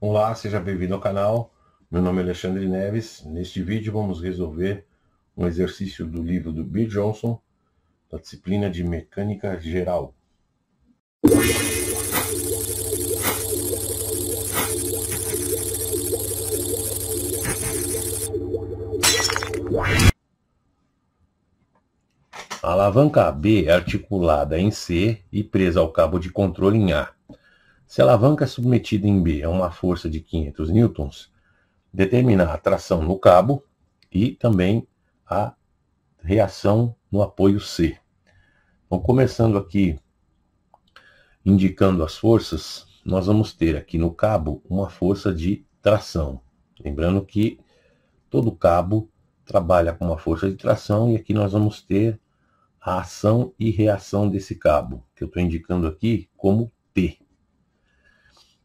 Olá, seja bem-vindo ao canal. Meu nome é Alexandre Neves. Neste vídeo vamos resolver um exercício do livro do Bill Johnson, da disciplina de Mecânica Geral. A alavanca B é articulada em C e presa ao cabo de controle em A. Se a alavanca submetida em B a uma força de 500 newtons, determinar a tração no cabo e também a reação no apoio C. Então, começando aqui indicando as forças, nós vamos ter aqui no cabo uma força de tração. Lembrando que todo cabo trabalha com uma força de tração e aqui nós vamos ter a ação e reação desse cabo, que eu estou indicando aqui como T.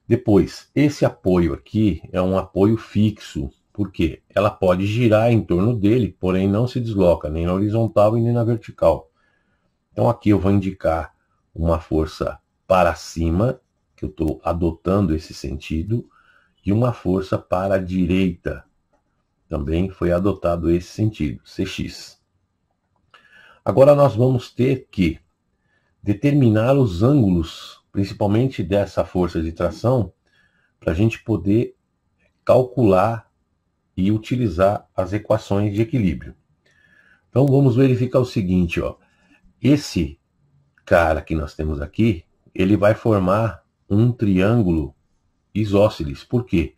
Depois, esse apoio aqui é um apoio fixo, porque ela pode girar em torno dele, porém não se desloca nem na horizontal e nem na vertical. Então aqui eu vou indicar uma força para cima, que eu estou adotando esse sentido, e uma força para a direita. Também foi adotado esse sentido, CX. Agora nós vamos ter que determinar os ângulos principalmente dessa força de tração, para a gente poder calcular e utilizar as equações de equilíbrio. Então vamos verificar o seguinte, ó. Esse cara que nós temos aqui, ele vai formar um triângulo isósceles. Por quê?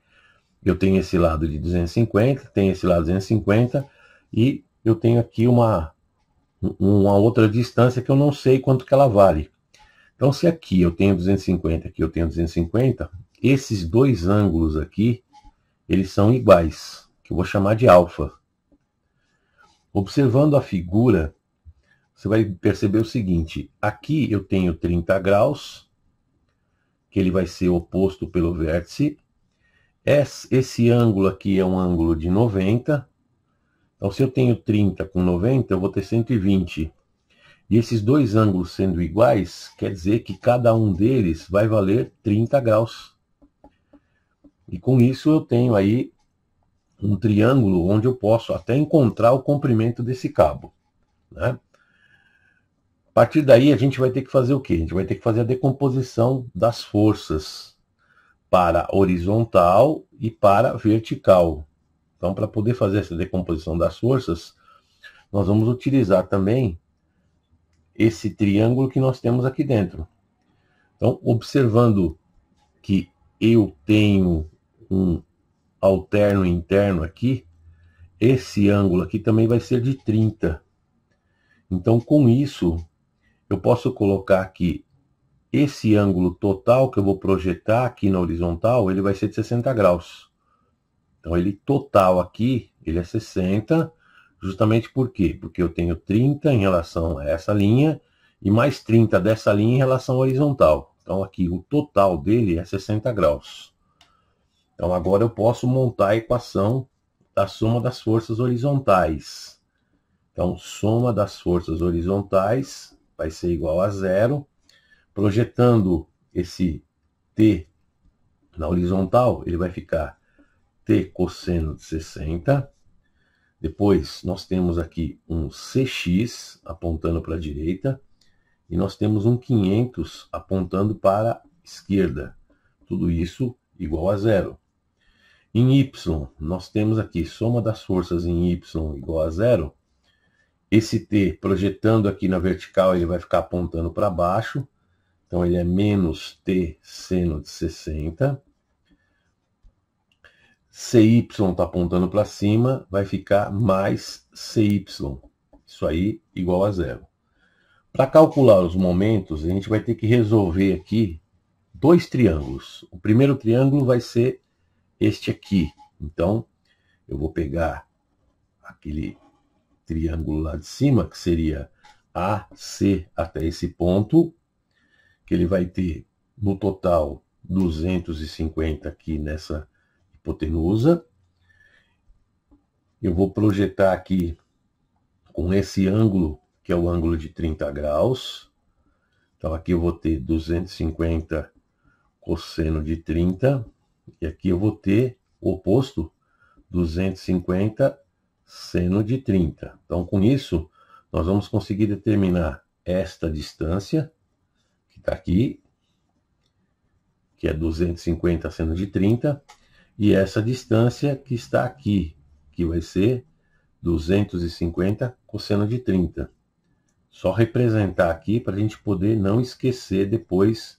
Eu tenho esse lado de 250, tenho esse lado de 250 e eu tenho aqui uma uma outra distância que eu não sei quanto que ela vale. Então, se aqui eu tenho 250, aqui eu tenho 250, esses dois ângulos aqui, eles são iguais, que eu vou chamar de alfa. Observando a figura, você vai perceber o seguinte, aqui eu tenho 30 graus, que ele vai ser oposto pelo vértice, esse ângulo aqui é um ângulo de 90, então se eu tenho 30 com 90, eu vou ter 120, e esses dois ângulos sendo iguais, quer dizer que cada um deles vai valer 30 graus. E com isso eu tenho aí um triângulo onde eu posso até encontrar o comprimento desse cabo. Né? A partir daí a gente vai ter que fazer o quê? A gente vai ter que fazer a decomposição das forças para horizontal e para vertical. Então, para poder fazer essa decomposição das forças, nós vamos utilizar também esse triângulo que nós temos aqui dentro. Então, observando que eu tenho um alterno interno aqui, esse ângulo aqui também vai ser de 30. Então, com isso, eu posso colocar aqui esse ângulo total que eu vou projetar aqui na horizontal, ele vai ser de 60 graus. Então, ele total aqui, ele é 60, Justamente por quê? Porque eu tenho 30 em relação a essa linha e mais 30 dessa linha em relação à horizontal. Então aqui o total dele é 60 graus. Então agora eu posso montar a equação da soma das forças horizontais. Então soma das forças horizontais vai ser igual a zero. Projetando esse T na horizontal, ele vai ficar T cosseno de 60 depois, nós temos aqui um CX apontando para a direita e nós temos um 500 apontando para a esquerda. Tudo isso igual a zero. Em Y, nós temos aqui soma das forças em Y igual a zero. Esse T, projetando aqui na vertical, ele vai ficar apontando para baixo. Então, ele é menos T seno de 60 CY está apontando para cima, vai ficar mais CY. Isso aí igual a zero. Para calcular os momentos, a gente vai ter que resolver aqui dois triângulos. O primeiro triângulo vai ser este aqui. Então, eu vou pegar aquele triângulo lá de cima, que seria AC até esse ponto, que ele vai ter no total 250 aqui nessa hipotenusa. Eu vou projetar aqui com esse ângulo, que é o ângulo de 30 graus. Então aqui eu vou ter 250 cosseno de 30, e aqui eu vou ter o oposto, 250 seno de 30. Então com isso, nós vamos conseguir determinar esta distância, que está aqui, que é 250 seno de 30, e essa distância que está aqui, que vai ser 250 cosseno de 30. Só representar aqui para a gente poder não esquecer depois,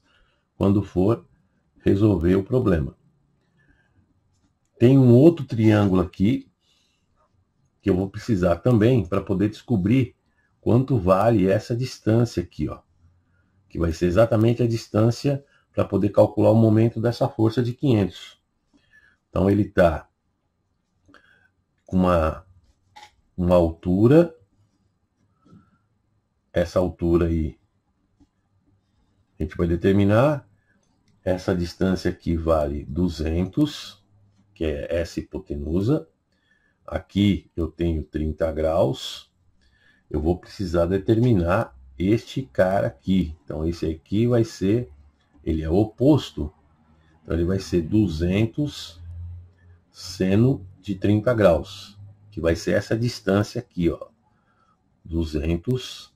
quando for resolver o problema. Tem um outro triângulo aqui, que eu vou precisar também para poder descobrir quanto vale essa distância aqui, ó. Que vai ser exatamente a distância para poder calcular o momento dessa força de 500. Então ele está com uma, uma altura, essa altura aí a gente vai determinar, essa distância aqui vale 200, que é essa hipotenusa, aqui eu tenho 30 graus, eu vou precisar determinar este cara aqui. Então esse aqui vai ser, ele é oposto, então ele vai ser 200 seno de 30 graus, que vai ser essa distância aqui, ó. 200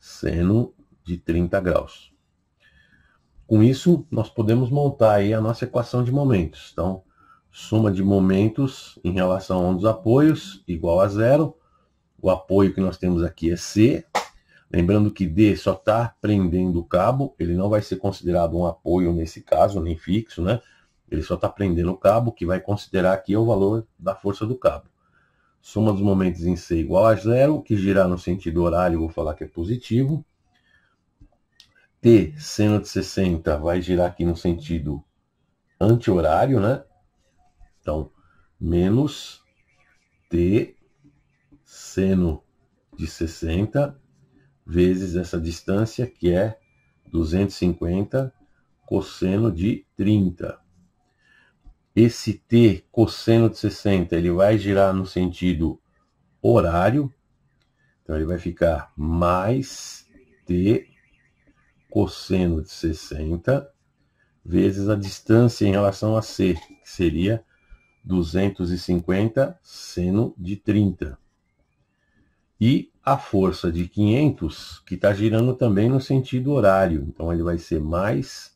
seno de 30 graus. Com isso, nós podemos montar aí a nossa equação de momentos. Então, soma de momentos em relação a um dos apoios igual a zero. O apoio que nós temos aqui é C. Lembrando que D só está prendendo o cabo, ele não vai ser considerado um apoio nesse caso, nem fixo, né? Ele só está prendendo o cabo, que vai considerar aqui é o valor da força do cabo. Soma dos momentos em C igual a zero, que girar no sentido horário, vou falar que é positivo. T, seno de 60, vai girar aqui no sentido anti-horário, né? Então, menos T, seno de 60, vezes essa distância, que é 250 cosseno de 30 esse t cosseno de 60 ele vai girar no sentido horário. Então ele vai ficar mais t cosseno de 60 vezes a distância em relação a c, que seria 250 seno de 30. E a força de 500, que está girando também no sentido horário. Então ele vai ser mais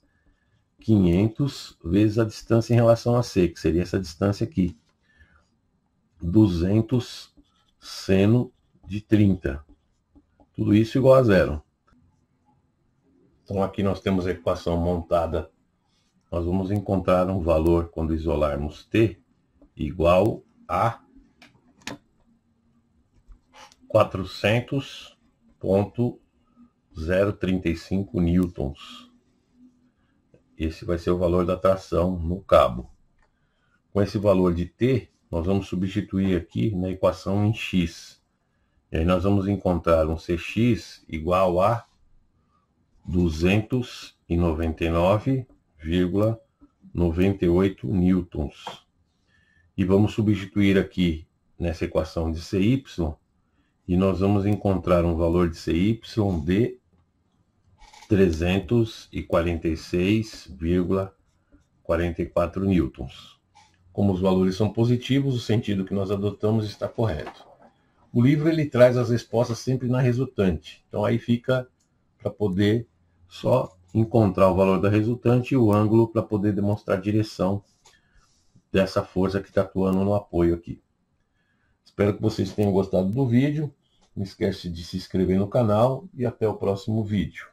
500 vezes a distância em relação a C, que seria essa distância aqui. 200 seno de 30. Tudo isso igual a zero. Então aqui nós temos a equação montada. Nós vamos encontrar um valor quando isolarmos t igual a 400.035 newtons. Esse vai ser o valor da tração no cabo. Com esse valor de T, nós vamos substituir aqui na equação em X. E aí nós vamos encontrar um CX igual a 299,98 newtons. E vamos substituir aqui nessa equação de CY, e nós vamos encontrar um valor de CY de 346,44 newtons. Como os valores são positivos, o sentido que nós adotamos está correto. O livro ele traz as respostas sempre na resultante. Então aí fica para poder só encontrar o valor da resultante e o ângulo para poder demonstrar a direção dessa força que está atuando no apoio aqui. Espero que vocês tenham gostado do vídeo. Não esquece de se inscrever no canal e até o próximo vídeo.